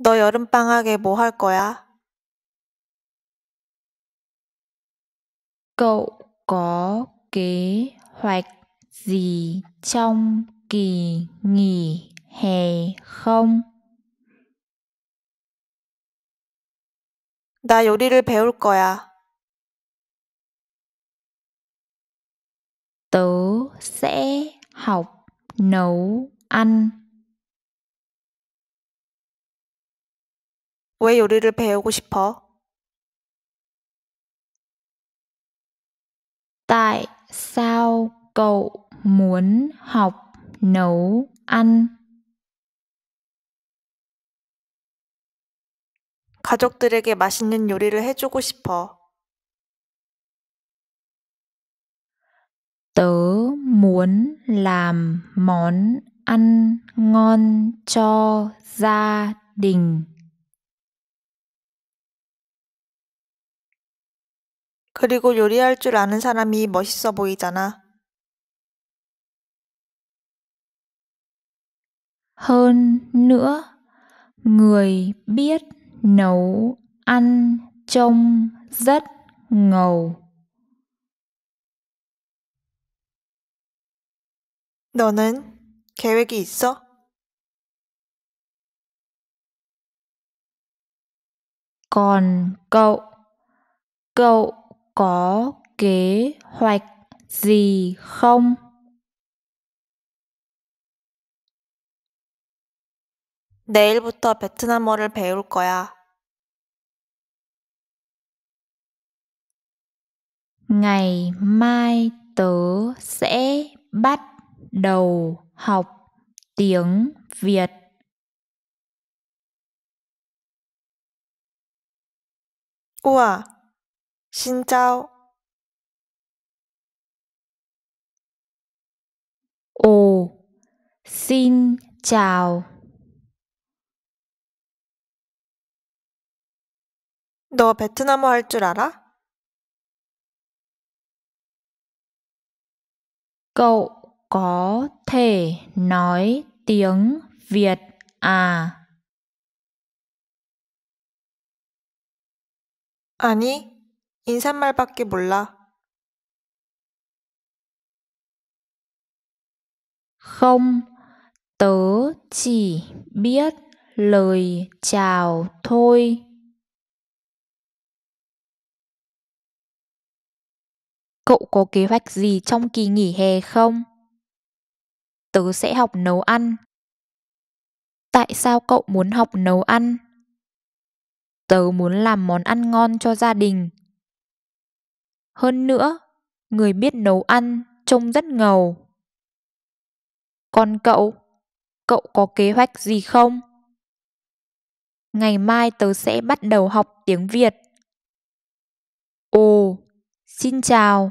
너 여름방학에 뭐 거야? Cậu có kế hoạch gì trong kỳ nghỉ hè không? 나 요리를 배울 거야. Tớ sẽ học nấu ăn. 왜 요리를 배우고 싶어? tại sao cậu muốn học nấu ăn? 가족들에게 맛있는 요리를 해주고 싶어. Tớ muốn làm món ăn ngon cho gia đình. 그리고 요리할 줄 아는 사람이 멋있어 보이잖아. Hơn nữa, người biết nấu ăn trông rất ngầu. 너는 계획이 있어? Còn cậu, cậu có kế hoạch gì không 내일부터 베트남어를 배울 거야. Ngày mai tớ sẽ bắt đầu học tiếng Việt. Wow! 신짜오 오, xin chào. 너 베트남어 할 줄 알아? Cậu có thể nói tiếng Việt à? 아니, 인사말밖에 몰라. Không, tớ chỉ biết lời chào thôi. Cậu có kế hoạch gì trong kỳ nghỉ hè không? Tớ sẽ học nấu ăn. Tại sao cậu muốn học nấu ăn? Tớ muốn làm món ăn ngon cho gia đình hơn nữa, người biết nấu ăn trông rất ngầu. Còn cậu, cậu có kế hoạch gì không? Ngày mai tớ sẽ bắt đầu học tiếng Việt. Ồ, xin chào.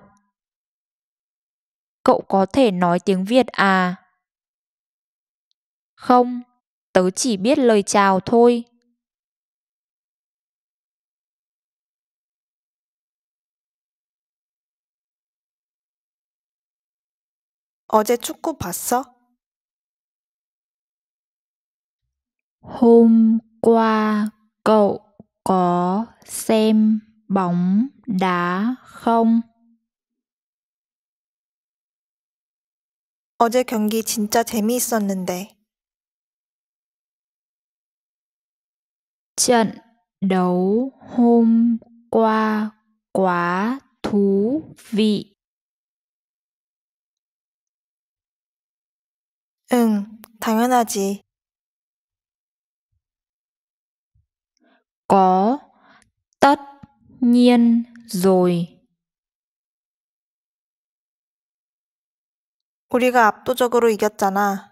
Cậu có thể nói tiếng Việt à? Không, tớ chỉ biết lời chào thôi. 어제 축구 봤어? Hôm qua cậu có xem bóng đá không? 어제 경기 진짜 재미있었는데. Trận đấu hôm qua quá thú vị. 응, 당연하지. Có, tất nhiên rồi. 우리가 압도적으로 이겼잖아.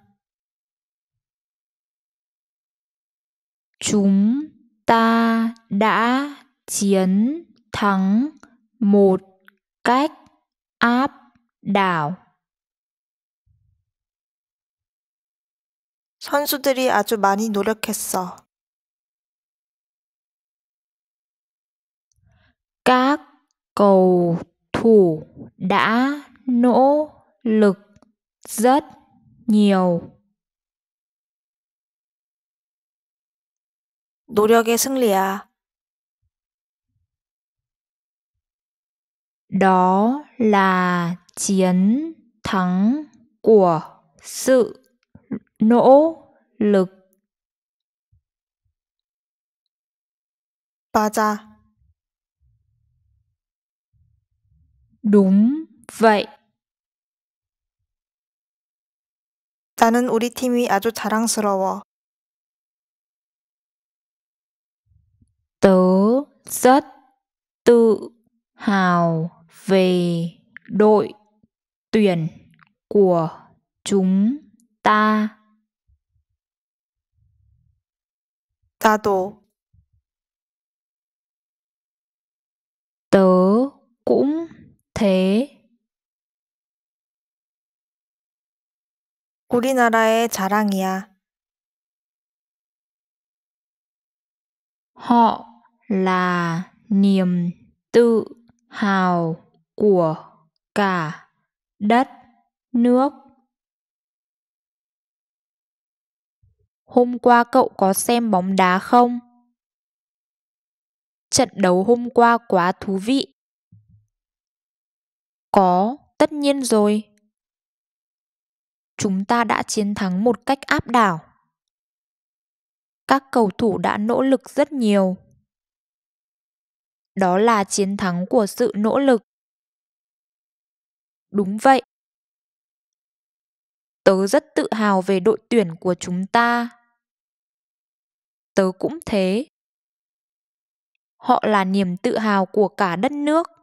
Chúng ta đã chiến thắng một cách áp đảo. 선수들이 아주 많이 노력했어. Các cầu thủ đã nỗ lực rất nhiều. 노력의 승리야. Đó là chiến thắng của sự nỗ lực 맞아 đúng vậy 나는 우리 팀이 아주 자랑스러워. Tớ rất tự hào về đội tuyển của chúng ta 나도 tớ cũng thế 우리나라의 자랑이야. họ là niềm tự hào của cả đất nước Hôm qua cậu có xem bóng đá không? Trận đấu hôm qua quá thú vị. Có, tất nhiên rồi. Chúng ta đã chiến thắng một cách áp đảo. Các cầu thủ đã nỗ lực rất nhiều. Đó là chiến thắng của sự nỗ lực. Đúng vậy, Tớ rất tự hào về đội tuyển của chúng ta. Tớ cũng thế. Họ là niềm tự hào của cả đất nước.